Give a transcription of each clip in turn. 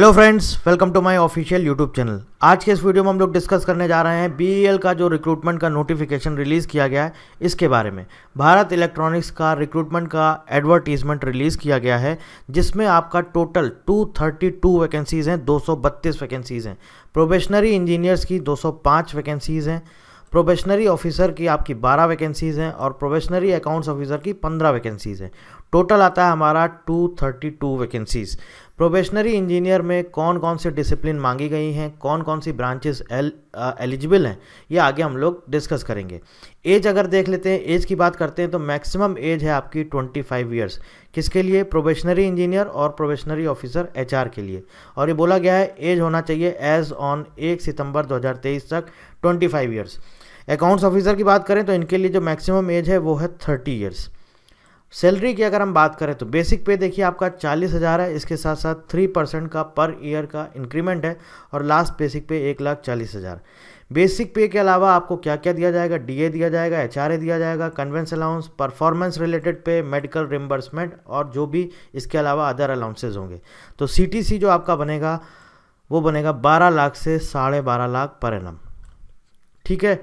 hello friends welcome to my official YouTube channel आज के इस वीडियो में हम लोग डिस्कस करने जा रहे हैं बी e का जो रिक्रूटमेंट का नोटिफिकेशन रिलीज़ किया गया है इसके बारे में भारत इलेक्ट्रॉनिक्स का रिक्रूटमेंट का एडवर्टीजमेंट रिलीज़ किया गया है जिसमें आपका टोटल 232 वैकेंसीज़ हैं दो वैकेंसीज़ हैं प्रोबेशनरी इंजीनियर्स की दो वैकेंसीज़ oh हैं प्रोबेशनरी ऑफिसर की आपकी 12 वैकेंसीज़ हैं और प्रोबेशनरी अकाउंट्स ऑफिसर की 15 वैकेंसीज़ हैं टोटल आता है हमारा 232 वैकेंसीज प्रोबेशनरी इंजीनियर में कौन कौन से डिसिप्लिन मांगी गई हैं कौन कौन सी ब्रांचेस एल एलिजिबल हैं ये आगे हम लोग डिस्कस करेंगे एज अगर देख लेते हैं एज की बात करते हैं तो मैक्सिमम एज है आपकी 25 फाइव ईयर्स किसके लिए प्रोबेशनरी इंजीनियर और प्रोबेशनरी ऑफिसर आर के लिए और ये बोला गया है एज होना चाहिए एज ऑन एक सितंबर तेईस तक twenty five years accounts officer की बात करें तो इनके लिए जो मैक्सिमम एज है वो है थर्टी ईयर्स सैलरी की अगर हम बात करें तो बेसिक पे देखिए आपका चालीस हज़ार है इसके साथ साथ थ्री परसेंट का पर ईयर का इंक्रीमेंट है और लास्ट बेसिक पे एक लाख चालीस हज़ार बेसिक पे के अलावा आपको क्या क्या दिया जाएगा डीए दिया जाएगा एच दिया जाएगा conveyance allowance performance related pay medical reimbursement और जो भी इसके अलावा अदर अलाउंसेज होंगे तो सी जो आपका बनेगा वो बनेगा बारह लाख से साढ़े बारह लाख पर एन ठीक है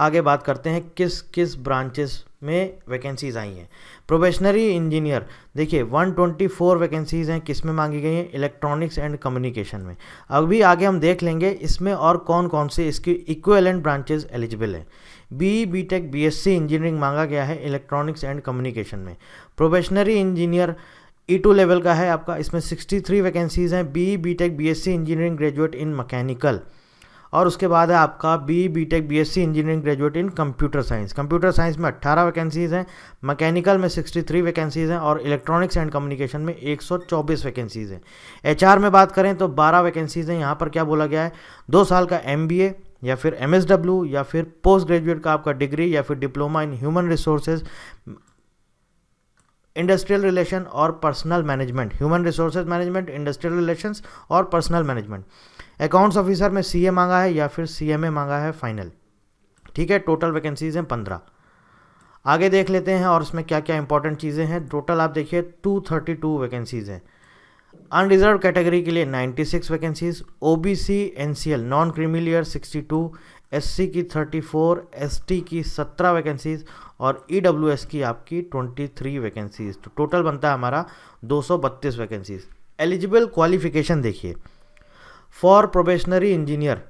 आगे बात करते हैं किस किस ब्रांचेस में वैकेंसीज आई हैं प्रोबेशनरी इंजीनियर देखिए 124 वैकेंसीज हैं किस में मांगी गई हैं इलेक्ट्रॉनिक्स एंड कम्युनिकेशन में अभी आगे हम देख लेंगे इसमें और कौन कौन से इसकी इक्वेलेंट ब्रांचेज एलिजिबल हैं B B tech B engineering मांगा गया है इलेक्ट्रॉनिक्स एंड कम्युनिकेशन में probationary engineer E two level का है आपका इसमें 63 वैकेंसीज हैं B B tech B engineering graduate in mechanical और उसके बाद है आपका B B tech B S C engineering graduate in computer science computer science में 18 वैकेंसीज़ हैं मैकेनिकल में 63 वैकेंसीज़ हैं और इलेक्ट्रॉनिक्स एंड कम्युनिकेशन में 124 वैकेंसीज़ हैं एच में बात करें तो 12 वैकेंसीज़ हैं यहाँ पर क्या बोला गया है दो साल का एम या फिर एम या फिर पोस्ट ग्रेजुएट का आपका डिग्री या फिर diploma in human resources industrial relation और personal management human resources management industrial relation और पर्सनल मैनेजमेंट अकाउंट्स ऑफिसर में सीए मांगा है या फिर सीएमए मांगा है फाइनल ठीक है टोटल वैकेंसीज हैं पंद्रह आगे देख लेते हैं और उसमें क्या क्या इंपॉर्टेंट चीज़ें हैं टोटल आप देखिए टू थर्टी टू वैकेंसीज़ हैं अनरिजर्व कैटेगरी के लिए 96 vacancies OBC NCL non creamy layer 62 SC की 34 एसटी की 17 वैकेंसीज और ईडब्ल्यूएस e की आपकी 23 वैकेंसीज तो टोटल बनता है हमारा 232 वैकेंसीज एलिजिबल क्वालिफिकेशन देखिए for probationary engineer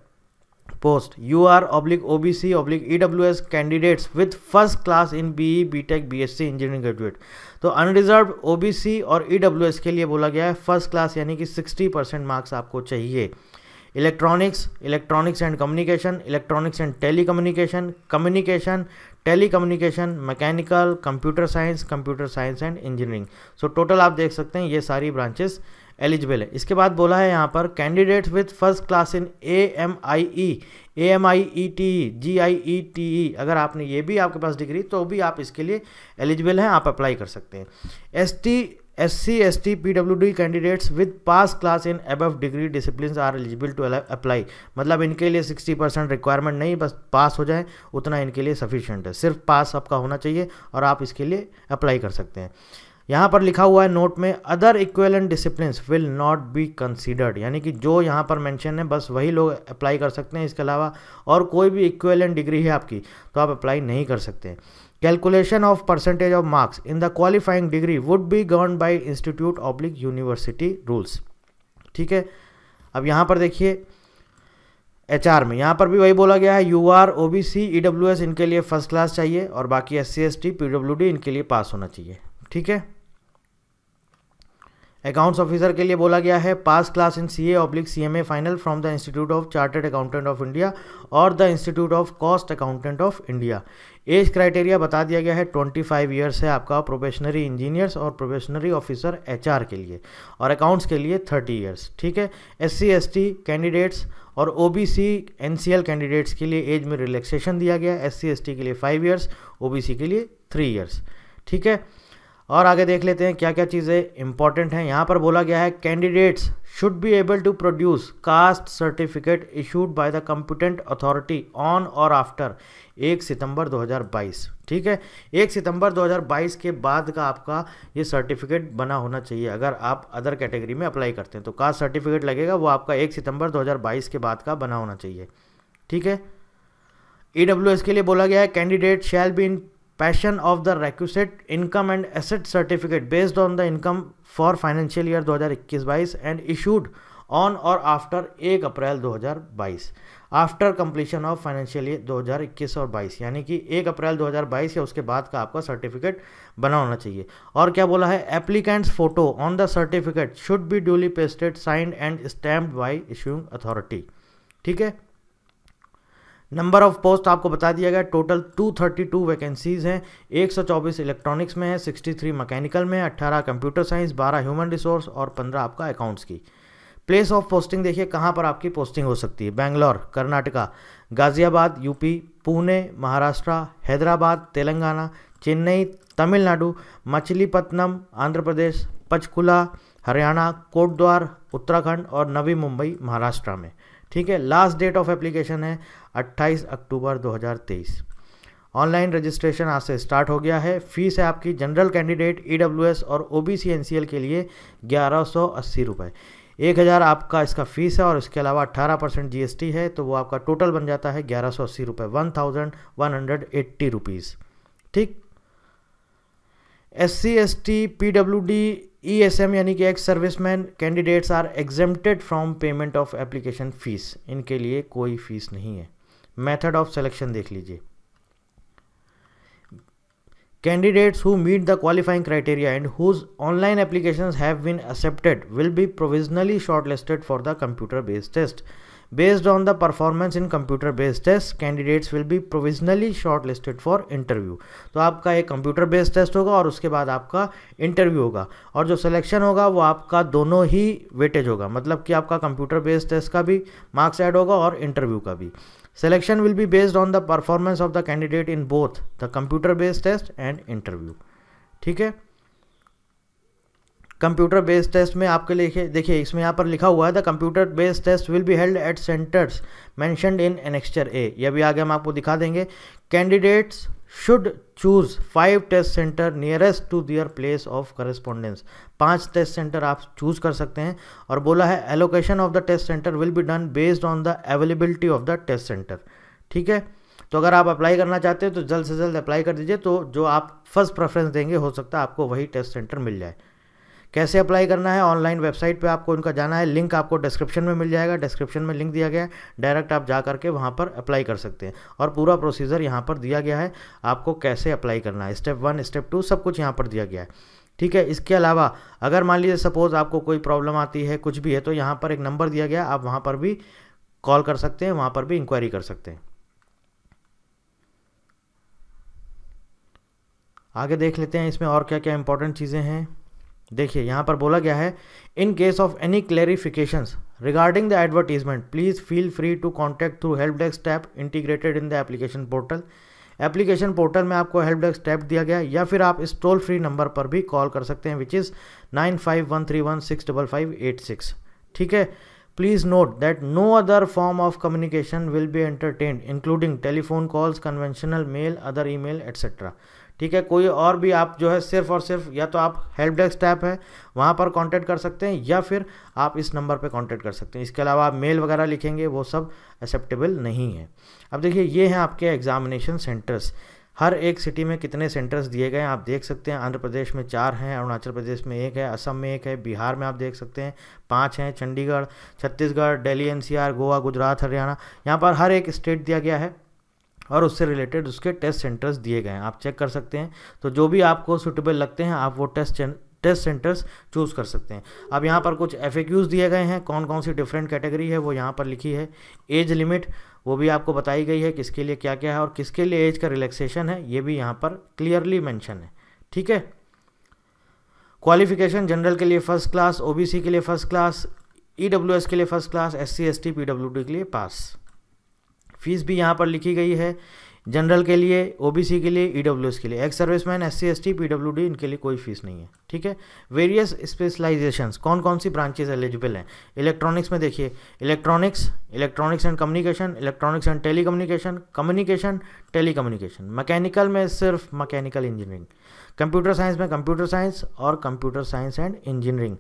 post U R oblique oblique O B C E W S candidates with first class in B E B tech B S C engineering graduate तो unreserve O B C और E W S के लिए बोला गया है first class यानी कि sixty percent marks आपको चाहिए electronics electronics and communication electronics and tele communication communication tele communication mechanical computer science computer science and engineering so total आप देख सकते हैं ये सारी ब्रांचेस एलिजिबल है इसके बाद बोला है यहाँ पर candidate with first class in A M I E A M I E T E G I E T E अगर आपने ये भी आपके पास डिग्री तो भी आप इसके लिए एलिजिबल हैं आप अप्लाई कर सकते हैं S T S C S T P W D candidates with pass class in above degree discipline are eligible to apply मतलब इनके लिए सिक्सटी परसेंट रिक्वायरमेंट नहीं बस पास हो जाए उतना इनके लिए सफिशियंट है सिर्फ पास आपका होना चाहिए और आप इसके लिए अप्लाई कर सकते हैं यहाँ पर लिखा हुआ है नोट में other equivalent discipline will not be considered यानी कि जो यहाँ पर मेंशन है बस वही लोग अप्लाई कर सकते हैं इसके अलावा और कोई भी इक्वेलेंट डिग्री है आपकी तो आप अप्लाई नहीं कर सकते calculation of percentage of marks in the qualifying degree would be govern by institute oblique university rules ठीक है अब यहाँ पर देखिए एच में यहाँ पर भी वही बोला गया है U R O B C E W S इनके लिए फर्स्ट क्लास चाहिए और बाकी S C S T P W D इनके लिए पास होना चाहिए ठीक है अकाउंट्स ऑफिसर के लिए बोला गया है pass class in C A oblique C M A final from the institute of chartered accountant of India और the institute of cost accountant of India age criteria बता दिया गया है 25 फाइव ईयर्स है आपका प्रोफेशनरी इंजीनियर्स और probationary officer H के लिए और अकाउंट्स के लिए 30 ईयर्स ठीक है S C S T candidates और O B C N C L candidates के लिए एज में रिलैक्सेशन दिया गया एस सी एस टी के लिए five years O B C के लिए थ्री ईयर्स ठीक है और आगे देख लेते हैं क्या क्या चीज़ें इंपॉर्टेंट हैं यहाँ पर बोला गया है candidates should be able to produce caste certificate issued by the competent authority on or after एक सितंबर 2022 ठीक है एक सितंबर 2022 के बाद का आपका ये सर्टिफिकेट बना होना चाहिए अगर आप अदर कैटेगरी में अप्लाई करते हैं तो कास्ट सर्टिफिकेट लगेगा वो आपका एक सितंबर 2022 के बाद का बना होना चाहिए ठीक है ई के लिए बोला गया है candidate shall be in possession of the requisite income and asset certificate based on the income for financial year 2021-22 and issued on or after एक April 2022 after completion of financial year 2021 और 22 यानी कि एक अप्रैल 2022 या उसके बाद का आपका सर्टिफिकेट बना होना चाहिए और क्या बोला है applicants photo on the certificate should be duly pasted signed and stamped by issuing authority ठीक है नंबर ऑफ पोस्ट आपको बता दिया गया टोटल 232 वैकेंसीज हैं 124 इलेक्ट्रॉनिक्स में है 63 मैकेनिकल में है 18 कंप्यूटर साइंस 12 ह्यूमन रिसोर्स और 15 आपका अकाउंट्स की प्लेस ऑफ पोस्टिंग देखिए कहाँ पर आपकी पोस्टिंग हो सकती है बैंगलोर कर्नाटका गाज़ियाबाद यूपी पुणे महाराष्ट्र हैदराबाद तेलंगाना चेन्नई तमिलनाडु मछलीपत्नम आंध्र प्रदेश पंचकूला हरियाणा कोटद्वार उत्तराखंड और नवी मुंबई महाराष्ट्र में ठीक है लास्ट डेट ऑफ एप्लीकेशन है 28 अक्टूबर 2023 ऑनलाइन रजिस्ट्रेशन आज से स्टार्ट हो गया है फीस है आपकी जनरल कैंडिडेट ई e और ओ बी के लिए ग्यारह सौ एक हज़ार आपका इसका फीस है और इसके अलावा अट्ठारह परसेंट जी है तो वो आपका टोटल बन जाता है ग्यारह सौ अस्सी रुपये one thousand one hundred eighty rupees ठीक S C S T P W D E S M यानी कि ex serviceman candidates are exempted from payment of application fees इनके लिए कोई फीस नहीं है मेथड ऑफ सेलेक्शन देख लीजिए candidates who meet the qualifying criteria and whose online application have been accepted will be provisionally short listed for the computer based test based on the performance in computer based test candidates will be provisionally short listed for interview तो आपका एक computer based test होगा और उसके बाद आपका interview होगा और जो सिलेक्शन होगा वो आपका दोनों ही वेटेज होगा मतलब कि आपका कंप्यूटर बेस्ड टेस्ट का भी मार्क्स एड होगा और इंटरव्यू का भी selection will be based on the performance of the candidate in both the computer based test and interview ठीक है कंप्यूटर बेस्ड टेस्ट में आपके लिए देखिए इसमें यहाँ पर लिखा हुआ है the computer based test will be held at centres mentioned in annexure A यह भी आगे हम आपको दिखा देंगे candidates should choose five test centre nearest to their place of correspondence पांच टेस्ट सेंटर आप चूज़ कर सकते हैं और बोला है allocation of the test centre will be done based on the availability of the test centre ठीक है तो अगर आप अप्लाई करना चाहते हो तो जल्द से जल्द अप्लाई कर दीजिए तो जो आप फर्स्ट प्रेफरेंस देंगे हो सकता है आपको वही टेस्ट सेंटर मिल जाए कैसे अप्लाई करना है ऑनलाइन वेबसाइट पे आपको उनका जाना है लिंक आपको डिस्क्रिप्शन में मिल जाएगा डिस्क्रिप्शन में लिंक दिया गया है डायरेक्ट आप जा करके वहाँ पर अप्लाई कर सकते हैं और पूरा प्रोसीजर यहाँ पर दिया गया है आपको कैसे अप्लाई करना है स्टेप वन स्टेप टू सब कुछ यहाँ पर दिया गया है ठीक है इसके अलावा अगर मान लीजिए सपोज़ आपको कोई प्रॉब्लम आती है कुछ भी है तो यहाँ पर एक नंबर दिया गया आप वहाँ पर भी कॉल कर सकते हैं वहाँ पर भी इंक्वायरी कर सकते हैं आगे देख लेते हैं इसमें और क्या क्या इंपॉर्टेंट चीज़ें हैं देखिए यहाँ पर बोला गया है in case of any clarification regarding the advertisement please feel free to contact through help desk tab integrated in the application portal application portal में आपको हेल्प डेस्क टैप दिया गया या फिर आप इस टोल फ्री नंबर पर भी कॉल कर सकते हैं which is nine five one three one six double five eight six ठीक है please note that no other form of communication will be be including telephone calls conventional mail other email etcetera ठीक है कोई और भी आप जो है सिर्फ और सिर्फ या तो आप हेल्प डेस्क टैप है वहाँ पर कांटेक्ट कर सकते हैं या फिर आप इस नंबर पे कांटेक्ट कर सकते हैं इसके अलावा आप मेल वगैरह लिखेंगे वो सब एक्सेप्टेबल नहीं है अब देखिए ये हैं आपके एग्जामिनेशन सेंटर्स हर एक सिटी में कितने सेंटर्स दिए गए हैं आप देख सकते हैं आंध्र प्रदेश में चार हैं अरुणाचल प्रदेश में एक है असम में एक है बिहार में आप देख सकते हैं पांच हैं चंडीगढ़ छत्तीसगढ़ दिल्ली एनसीआर गोवा गुजरात हरियाणा यहाँ पर हर एक स्टेट दिया गया है और उससे रिलेटेड उसके टेस्ट सेंटर्स दिए गए हैं आप चेक कर सकते हैं तो जो भी आपको सुटेबल लगते हैं आप वो टेस्ट टेस्ट सेंटर्स चूज़ कर सकते हैं अब यहाँ पर कुछ एफ दिए गए हैं कौन कौन सी डिफरेंट कैटेगरी है वो यहाँ पर लिखी है एज लिमिट वो भी आपको बताई गई है किसके लिए क्या क्या है और किसके लिए एज का रिलैक्सेशन है ये भी यहाँ पर क्लियरली मैंशन है ठीक है क्वालिफिकेशन जनरल के लिए फर्स्ट क्लास ओबीसी के लिए फर्स्ट क्लास ईडब्ल्यूएस के लिए first class SC ST PWD के लिए पास फीस भी यहाँ पर लिखी गई है जनरल के लिए ओबीसी के लिए ईडब्ल्यूएस के लिए ex serviceman S C S T PWD इनके लिए कोई फीस नहीं है ठीक है वेरियस स्पेशलाइजेशंस कौन कौन सी ब्रांचेज एलिजिबल हैं इलेक्ट्रॉनिक्स में देखिए electronics electronics and communication electronics and tele communication communication tele communication mechanical में सिर्फ मैकेनिकल इंजीनियरिंग कंप्यूटर साइंस में कंप्यूटर साइंस और computer science and engineering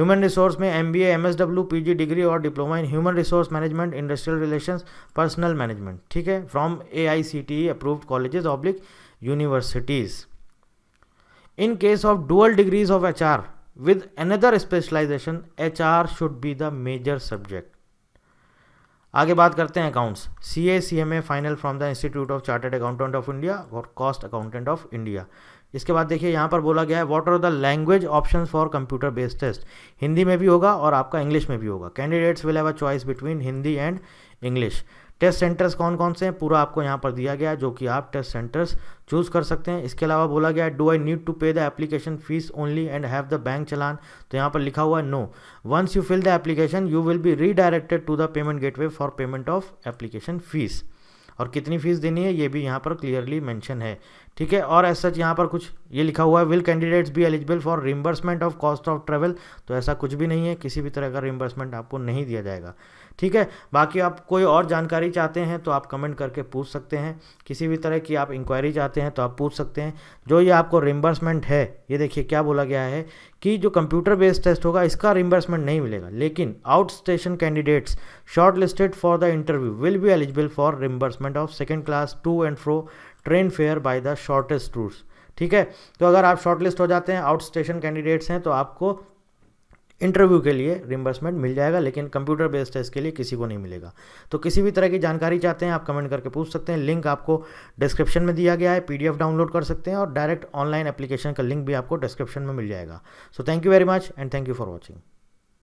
human resource में एम बी एम डिग्री और diploma in human resource management industrial relation personal management ठीक है from A I C T approved colleges oblique universities in case of dual degrees of hr with another specialization hr should be the major subject आगे बात करते हैं accounts C A C M A final from the institute of chartered accountant of India और cost accountant of India इसके बाद देखिए यहाँ पर बोला गया है what are the language option for computer based test Hindi में भी होगा और आपका इंग्लिश में भी होगा candidates will have a choice between Hindi and English test centres कौन कौन से हैं पूरा आपको यहाँ पर दिया गया है जो कि आप टेस्ट सेंटर्स चूज़ कर सकते हैं इसके अलावा बोला गया है do I need to pay the application fees only and have the bank challan तो यहाँ पर लिखा हुआ है no once you fill the application you will be redirected to the payment gateway for payment of application fees और कितनी fees देनी है ये भी यहाँ पर क्लियरली मैंशन है ठीक है और ऐसा सच यहाँ पर कुछ ये लिखा हुआ है will candidates be eligible for reimbursement of cost of travel तो ऐसा कुछ भी नहीं है किसी भी तरह का रिम्बर्समेंट आपको नहीं दिया जाएगा ठीक है बाकी आप कोई और जानकारी चाहते हैं तो आप कमेंट करके पूछ सकते हैं किसी भी तरह की आप इंक्वायरी चाहते हैं तो आप पूछ सकते हैं जो ये आपको रिम्बर्समेंट है ये देखिए क्या बोला गया है कि जो कंप्यूटर बेस्ड टेस्ट होगा इसका रिम्बर्समेंट नहीं मिलेगा लेकिन outstation candidates short listed for the interview will be eligible for reimbursement of second class to and fro train fare by the shortest routes ठीक है तो अगर आप शॉर्टलिस्ट हो जाते हैं आउट स्टेशन कैंडिडेट्स हैं तो आपको इंटरव्यू के लिए रिम्बर्समेंट मिल जाएगा लेकिन कंप्यूटर बेस्ड टेस्ट के लिए किसी को नहीं मिलेगा तो किसी भी तरह की जानकारी चाहते हैं आप कमेंट करके पूछ सकते हैं लिंक आपको डिस्क्रिप्शन में दिया गया है पीडीएफ डाउनलोड कर सकते हैं और डायरेक्ट ऑनलाइन एप्लीकेशन का लिंक भी आपको डिस्क्रिप्शन में मिल जाएगा so thank you very much and thank you for watching